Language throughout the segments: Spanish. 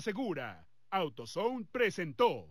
segura. AutoZone presentó.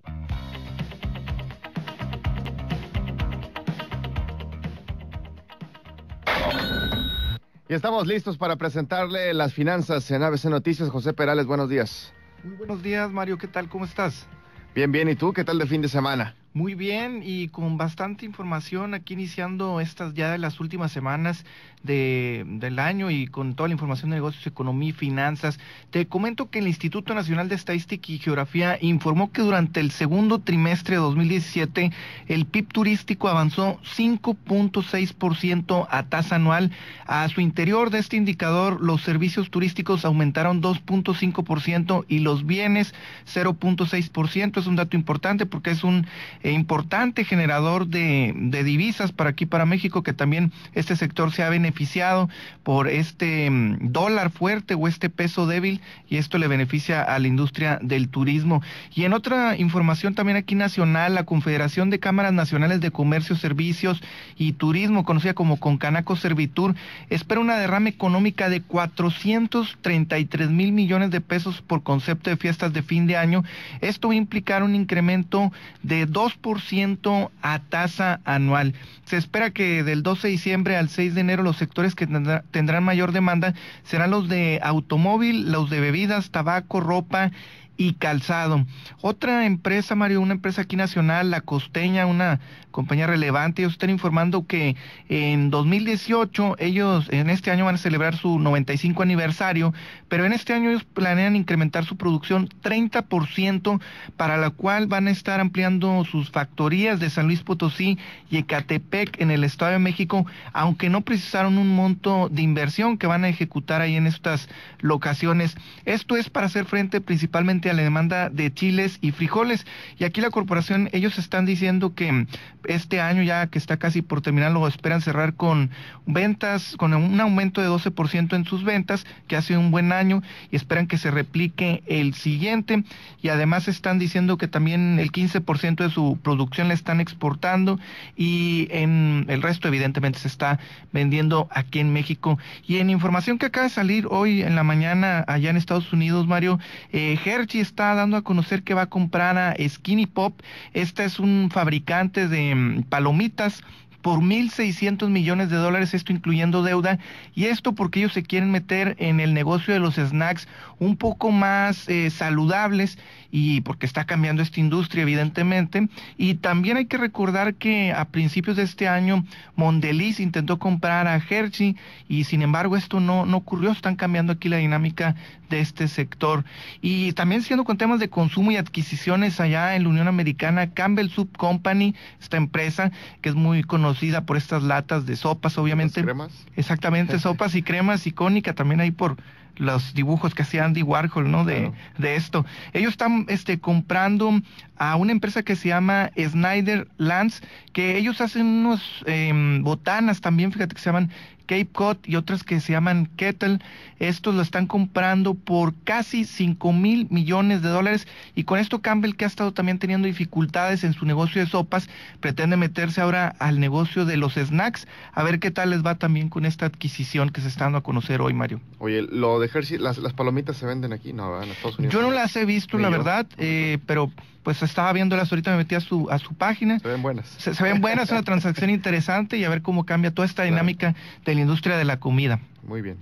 Y estamos listos para presentarle las finanzas en ABC Noticias. José Perales, buenos días. Muy buenos días, Mario. ¿Qué tal? ¿Cómo estás? Bien, bien. ¿Y tú? ¿Qué tal de fin de semana? Muy bien, y con bastante información aquí iniciando estas ya de las últimas semanas del año y con toda la información de negocios, economía y finanzas. Te comento que el Instituto Nacional de Estadística y Geografía informó que durante el segundo trimestre de 2017 el PIB turístico avanzó 5.6% a tasa anual. A su interior de este indicador, los servicios turísticos aumentaron 2.5% y los bienes 0.6%. Es un dato importante porque es un eh, importante generador de, divisas para aquí, para México, que también este sector se ha beneficiado por este mm, dólar fuerte o este peso débil y esto le beneficia a la industria del turismo. Y en otra información también aquí nacional, la Confederación de Cámaras Nacionales de Comercio, Servicios y Turismo, conocida como Concanaco Servitur, espera una derrama económica de 433 mil millones de pesos por concepto de fiestas de fin de año. Esto va a implicar un incremento de 2 por ciento a tasa anual. Se espera que del 12 de diciembre al 6 de enero los sectores que tendrán mayor demanda serán los de automóvil, los de bebidas, tabaco, ropa y calzado. Otra empresa, Mario, una empresa aquí nacional, La Costeña, una compañía relevante, ellos están informando que en 2018, ellos en este año van a celebrar su 95 aniversario, pero en este año ellos planean incrementar su producción 30%, para la cual van a estar ampliando sus factorías de San Luis Potosí y Ecatepec en el Estado de México, aunque no precisaron un monto de inversión que van a ejecutar ahí en estas locaciones. Esto es para hacer frente principalmente a la demanda de chiles y frijoles. Y aquí la corporación, ellos están diciendo que mm, este año ya que está casi por terminar, lo esperan cerrar con ventas, con un aumento de 12% en sus ventas, que ha sido un buen año, y esperan que se replique el siguiente. Y además están diciendo que también el 15% de su producción la están exportando y en el resto evidentemente se está vendiendo aquí en México. Y en información que acaba de salir hoy en la mañana allá en Estados Unidos, Mario, eh, está dando a conocer que va a comprar a Skinny Pop. Este es un fabricante de mm, palomitas por 1.600 millones de dólares, esto incluyendo deuda, y esto porque ellos se quieren meter en el negocio de los snacks un poco más eh, saludables y porque está cambiando esta industria evidentemente. Y también hay que recordar que a principios de este año Mondeliz intentó comprar a Hershey y sin embargo esto no, no ocurrió, están cambiando aquí la dinámica de este sector. Y también siendo con temas de consumo y adquisiciones allá en la Unión Americana, Campbell Soup Company, esta empresa que es muy conocida por estas latas de sopas, obviamente. Cremas? Exactamente, sopas y cremas, icónica también ahí por los dibujos que hacía Andy Warhol, ¿no? De, de, esto. Ellos están este, comprando a una empresa que se llama Snyder Lands, que ellos hacen unos em, botanas también, fíjate que se llaman Cape Cod y otras que se llaman Kettle. Estos lo están comprando por casi 5 mil millones de dólares y con esto Campbell, que ha estado también teniendo dificultades en su negocio de sopas, pretende meterse ahora al negocio de los snacks. A ver qué tal les va también con esta adquisición que se está dando a conocer hoy, Mario. Oye, lo de Hershey, las, palomitas se venden aquí, ¿no? En Estados Unidos. Yo no las he visto, la verdad, eh, pero pues estaba viéndolas ahorita, me metí a su, a su página. Se ven buenas. Se, ven buenas, es una transacción interesante y a ver cómo cambia toda esta dinámica de la industria de la comida. Muy bien.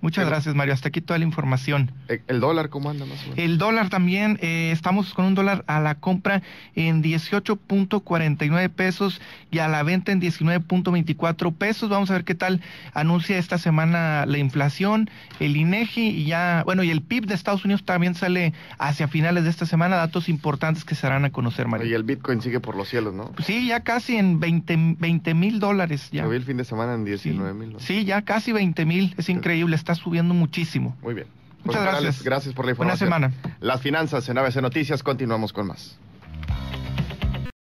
Muchas gracias, Mario. Hasta aquí toda la información. E, ¿El dólar cómo anda más o menos? El dólar también, eh, estamos con un dólar a la compra en 18.49 pesos y a la venta en 19.24 pesos. Vamos a ver qué tal anuncia esta semana la inflación, el INEGI y ya, bueno, y el PIB de Estados Unidos también sale hacia finales de esta semana, datos importantes que se harán a conocer, Mario. Y el Bitcoin sigue por los cielos, ¿no? Sí, ya casi en 20 mil dólares ya. vi el fin de semana en 19 mil. Sí, ya casi 20 mil, es increíble está subiendo muchísimo. Muy bien. Muchas pues, gracias. gracias por la información. Buena semana. Las finanzas en ABC Noticias, continuamos con más.